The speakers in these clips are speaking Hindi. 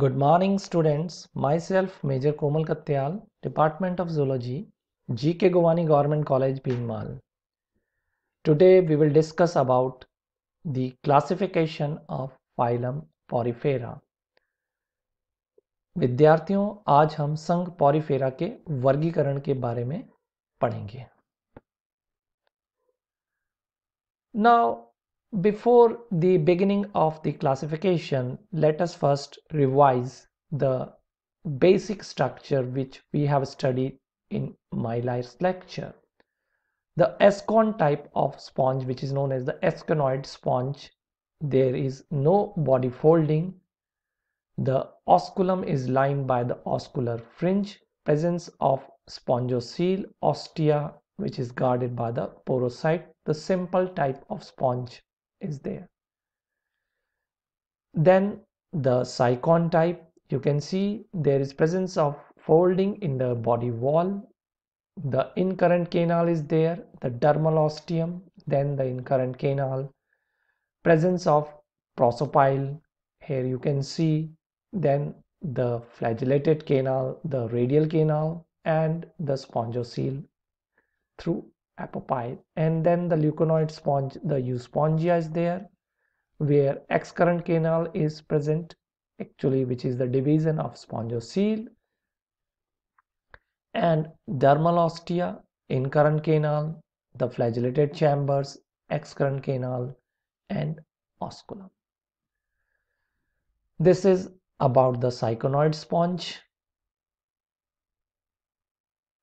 Good morning students myself major Komal Katyal department of zoology G K Gowani government college Bhinmal today we will discuss about the classification of phylum Porifera विद्यार्थियों आज हम संघ पॉरीफेरा के वर्गीकरण के बारे में पढ़ेंगे now Before the beginning of the classification, let us first revise the basic structure which we have studied in my last lecture. The escon type of sponge which is known as the esconoid sponge, there is no body folding. The osculum is lined by the oscular fringe, presence of spongocele ostia which is guarded by the porocyte, the simple type of sponge is there. Then the cycon type, you can see there is presence of folding in the body wall. The incurrent canal is there, the dermal ostium, then the incurrent canal, presence of prosopyle, here you can see, then the flagellated canal, the radial canal, and the spongocele through apophyte and then the leuconoid sponge the euspongia is there where excurrent canal is present actually which is the division of spongiocele and dermal ostia incurrent canal the flagellated chambers excurrent canal and osculum this is about the psychonoid sponge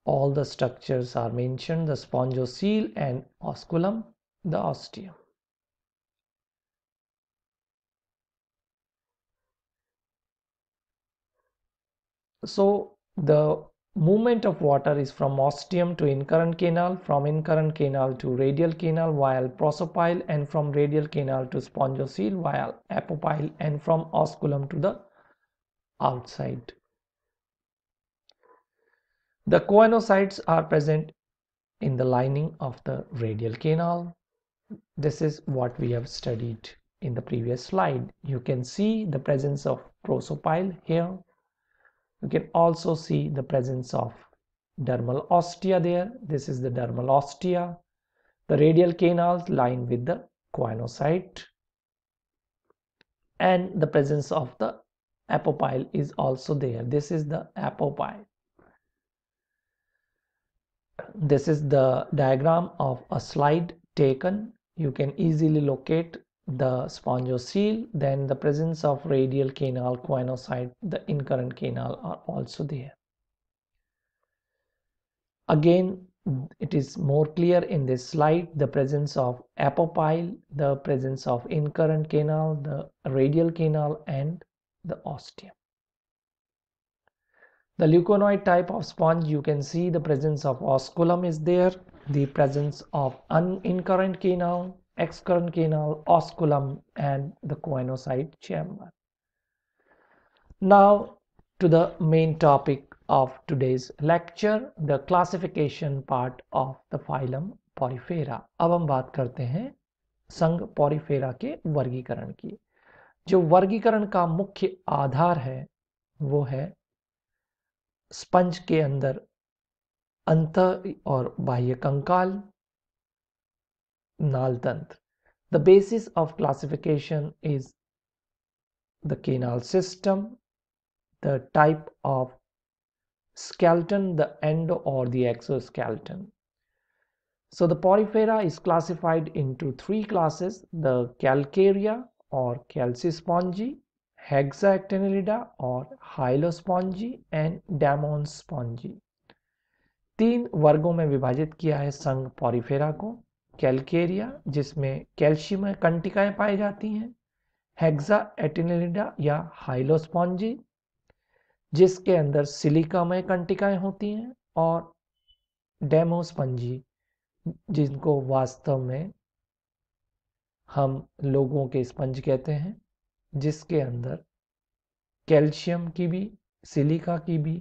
all the structures are mentioned, the spongioseal and osculum, the ostium. So the movement of water is from ostium to incurrent canal, from incurrent canal to radial canal via prosopyle and from radial canal to spongioseal, via apopyle and from osculum to the outside. The coanocytes are present in the lining of the radial canal. This is what we have studied in the previous slide. You can see the presence of prosopyle here. You can also see the presence of dermal ostia there. This is the dermal ostia. The radial canals line with the coanocyte. And the presence of the apopyle is also there. This is the apopyle this is the diagram of a slide taken you can easily locate the spongiocele then the presence of radial canal quinocyte the incurrent canal are also there again it is more clear in this slide the presence of apopyle the presence of incurrent canal the radial canal and the ostium The leuconoid type of sponge, you can see the presence of osculum is there, the presence of unincurrent canal, excurrent canal, osculum, and the coinocyte chamber. Now to the main topic of today's lecture, the classification part of the phylum porifera ab hum baat karte hain sang porifera ke vargikaran ki jo vargikaran ka mukhya aadhar hai wo hai sponge के अंदर अंत और बाह्य कंकाल नाल तंत्र the basis of classification is the canal system, the type of skeleton, the end or the exoskeleton. So the porifera is classified into three classes, the calcarea or calcispongy, हेक्साक्टेनलिडा और हाइलोस्पॉन्जी एंड डेमोन्स्पॉन्जी तीन वर्गों में विभाजित किया है संघ पॉरीफेरा को कैलकेरिया जिसमें कैल्शियम कंटिकाएं पाई जाती हैं हेक्सा एटिनलिडा या हाइलोस्पॉन्जी जिसके अंदर सिलिकामय कंटिकाएं होती हैं और डेमोस्पंजी जिनको वास्तव में हम लोगों के स्पंज कहते हैं जिसके अंदर कैल्शियम की भी सिलिका की भी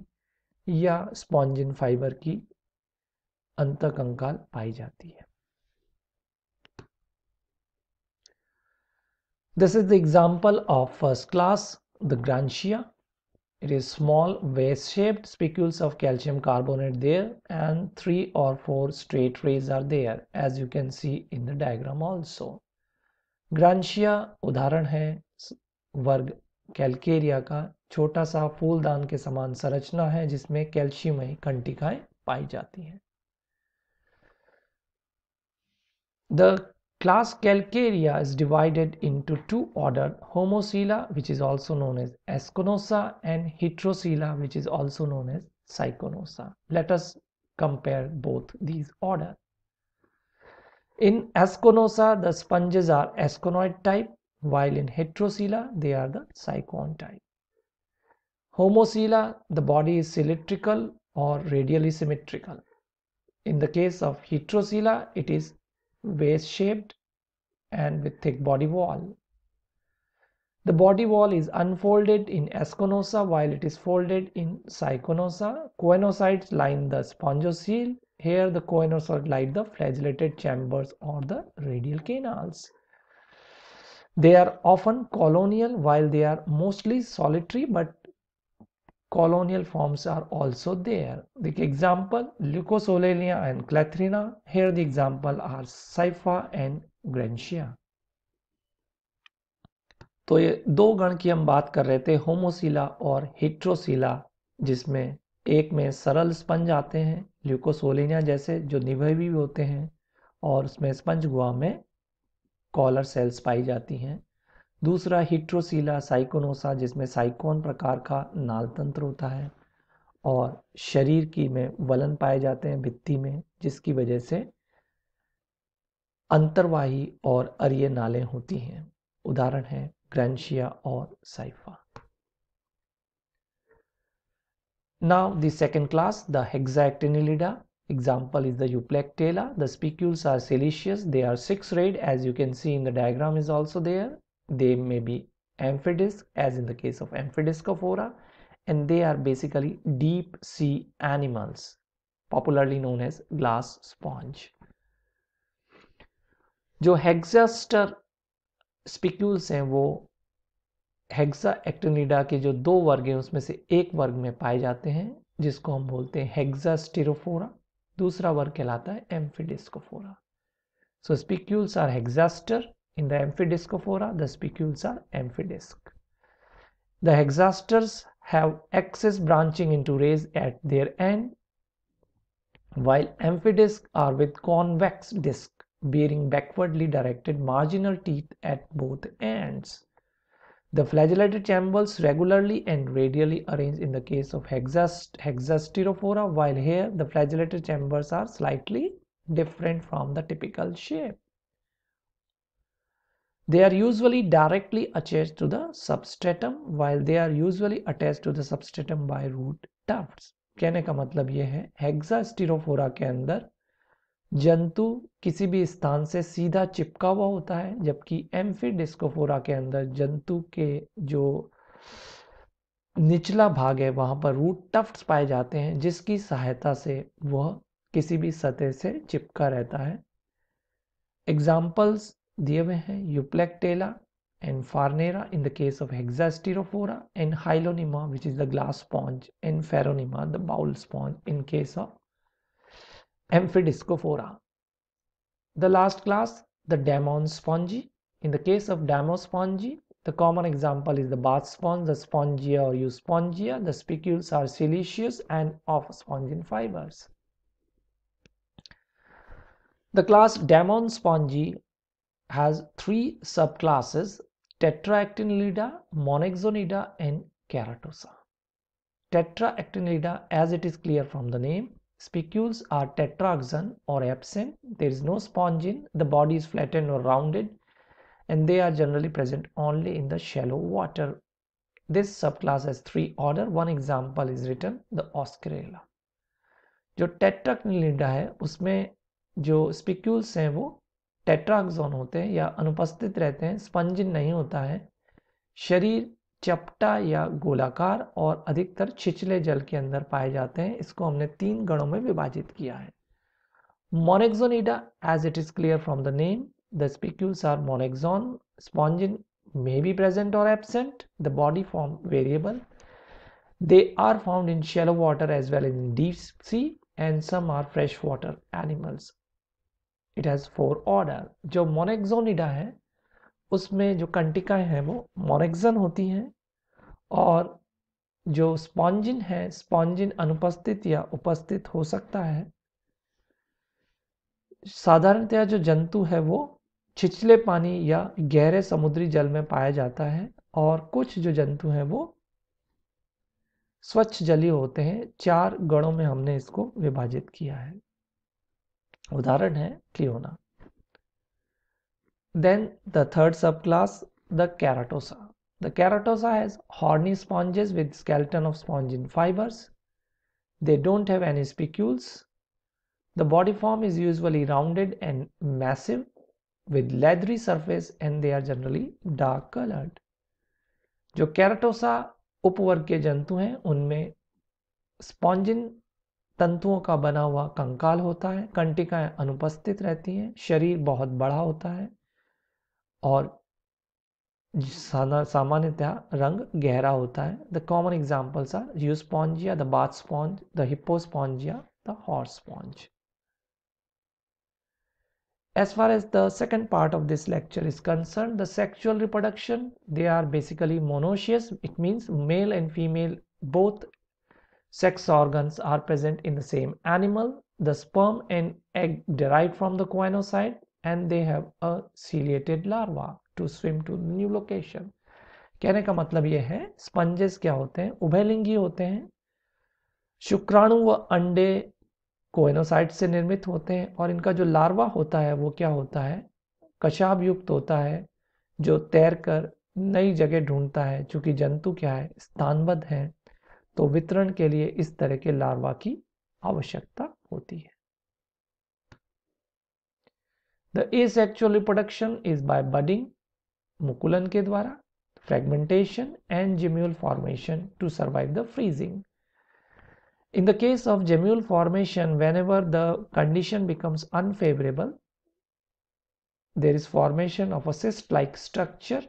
या स्पॉन्जिन फाइबर की अंत कंकाल पाई जाती है this is the example of first class the Grantia it is small vase shaped spicules of calcium carbonate there and three और four straight rays are there as you can see in the diagram also Grantia उदाहरण है वर्ग कैल्केरिया का छोटा सा फूलदान के समान संरचना है जिसमें कैल्शियमय कंटिकाएं पाई जाती हैं the class Calcarea is divided into two order Homocoela which is also known as Asconosa and Heterocoela which is also known as Syconosa let's compare both these order in Asconosa the sponges are asconoid type while in heterocella they are the cyclone Homocella the body is cylindrical or radially symmetrical. In the case of heterocella it is vase shaped and with thick body wall. The body wall is unfolded in asconosa while it is folded in psychonosa. Coenocytes line the spongiosele. Here the coenocytes line the flagellated chambers or the radial canals. They are often colonial while they are mostly solitary but colonial forms are also there. The example Leucosolelia and Clathrina. Here the example are Cypha and Grantia. तो ये दो गण की हम बात कर रहे थे होमोसिला और हिट्रोसिला जिसमें एक में सरल स्पंज आते हैं ल्यूकोसोलिनिया जैसे जो निभय भी होते हैं और उसमें स्पंज गुआ में कॉलर सेल्स पाई जाती हैं दूसरा हिट्रोसीला साइकोनोसा जिसमें साइकोन प्रकार का नाल तंत्र होता है और शरीर की में वलन पाए जाते हैं भित्ति में जिसकी वजह से अंतर्वाही और अरिय नालें होती हैं उदाहरण है ग्रंशिया और Scypha now the second class the Hexactinellida Example is the Euplectela. The spicules are siliceous. They are six-rayed as you can see in the diagram is also there. They may be amphidisc as in the case of Amphidiscophora and they are basically deep sea animals popularly known as glass sponge. जो हेक्सास्टर स्पिक्यूल्स हैं वो हेक्सा एक्टिनिडा के जो दो वर्ग हैं उसमें से एक वर्ग में पाए जाते हैं जिसको हम बोलते हैं हेक्सा स्टेरोफोरा दूसरा वर्ग कहलाता है एम्फिडिस्कोफोरा so spicules are hexaster in the amphidiscophora the spicules are amphidisc the hexasters have axes branching into rays at their end while amphidisc are with convex disc bearing backwardly directed marginal teeth at both ends the flagellated chambers regularly and radially arranged in the case of hexasterophora, while here the flagellated chambers are slightly different from the typical shape. They are usually directly attached to the substratum while they are usually attached to the substratum by root tufts. कहने का मतलब ये है हेक्सास्टीरोफोरा के अंदर जंतु किसी भी स्थान से सीधा चिपका हुआ होता है जबकि एम्फी डिस्कोफोरा के अंदर जंतु के जो निचला भाग है वहां पर रूट टफ्ट पाए जाते हैं जिसकी सहायता से वह किसी भी सतह से चिपका रहता है एग्जाम्पल्स दिए हुए हैं Euplectella and Farrea in the case of Hexasterophora and Hyalonema which is the glass sponge and Pheronema the bowl sponge in case of Amphidiscophora. The last class, the Damonspongy. In the case of Damospongy, the common example is the bath sponge, the spongia or euspongia. The spicules are siliceous and of spongin fibers. The class Damonspongy has three subclasses Tetraactinida, Monaxonida and Keratosa. Tetraactinida, as it is clear from the name, Spicules are tetraxon or absent. There is no spongin. The body is flattened or rounded and they are generally present only in the shallow water. This subclass has three order. One example is written the Oscarella. जो टेट्राक्निलिडा है उसमें जो स्पिक्यूल्स हैं वो टेट्राक्सोन होते हैं या अनुपस्थित रहते हैं स्पंजिन नहीं होता है शरीर चपटा या गोलाकार और अधिकतर छिचले जल के अंदर पाए जाते हैं इसको हमने तीन गणों में विभाजित किया है Monaxonida as it is clear from the name the spicules are monaxon spongin may be present और absent the body form variable they are found in shallow water as well in deep sea and some are fresh water animals it has four order जो मोनेक्सोनिडा है उसमें जो कंटिकाएं हैं वो मोरेक्जन होती हैं और जो स्पॉन्जिन है स्पॉन्जिन अनुपस्थित या उपस्थित हो सकता है साधारणतया जो जंतु है वो छिछले पानी या गहरे समुद्री जल में पाया जाता है और कुछ जो जंतु हैं वो स्वच्छ जलीय होते हैं चार गणों में हमने इसको विभाजित किया है उदाहरण है Cliona Then the third subclass, the Keratosa. The Keratosa has horny sponges with skeleton of spongin fibers. They don't have any spicules. The body form is usually rounded and massive with leathery surface and they are generally dark colored. jo keratosa उपवर्ग ke jantu hain unme spongin तंतुओं का बना हुआ कंकाल होता है कंटिकाएं अनुपस्थित रहती हैं शरीर बहुत बड़ा होता है और सामान्यतः रंग गहरा होता है the common examples are you sponge, the bath sponge the hippo the horse sponge. As far as the second part of this lecture is concerned, the sexual reproduction, they are basically monoecious. It means male and female, both sex organs are present in the same animal. The sperm and egg derived from the coenocyte. They have a ciliated larva to swim to the new location कहने का मतलब यह है स्पंजेस क्या होते हैं उभयलिंगी होते हैं शुक्राणु व अंडे कोएनोसाइट से निर्मित होते हैं और इनका जो लार्वा होता है वो क्या होता है कशाब युक्त होता है जो तैर कर नई जगह ढूंढता है चूंकि जंतु क्या है स्थानबद्ध है तो वितरण के लिए इस तरह के लार्वा की आवश्यकता होती है The asexual reproduction is by budding mukulan ke द्वारा fragmentation and gemmule formation to survive the freezing. In the case of gemmule formation, whenever the condition becomes unfavorable, there is formation of a cyst-like structure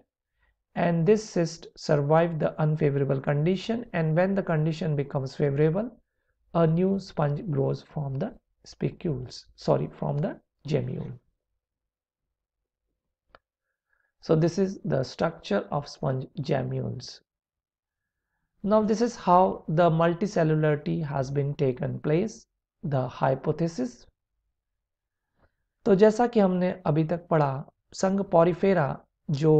and this cyst survives the unfavorable condition and when the condition becomes favorable, a new sponge grows from the spicules, sorry, from the gemmule. So this is the structure of sponge gemmules. Now this is how the multicellularity has been taken place, the hypothesis. तो जैसा कि हमने अभी तक पढ़ा संग पॉरीफेरा जो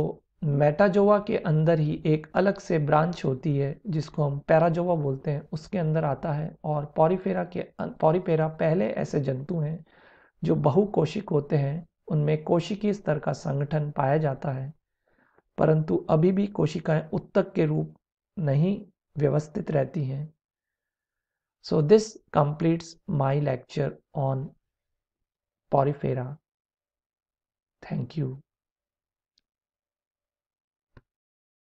मेटाजोवा के अंदर ही एक अलग से ब्रांच होती है जिसको हम पैराजोवा बोलते हैं उसके अंदर आता है और पॉरीफेरा के पॉरीफेरा पहले ऐसे जंतु हैं जो बहुकोशिक होते हैं उनमें कोशिकीय स्तर का संगठन पाया जाता है परंतु अभी भी कोशिकाएं उत्तक के रूप नहीं व्यवस्थित रहती हैं so this completes my lecture on porifera thank you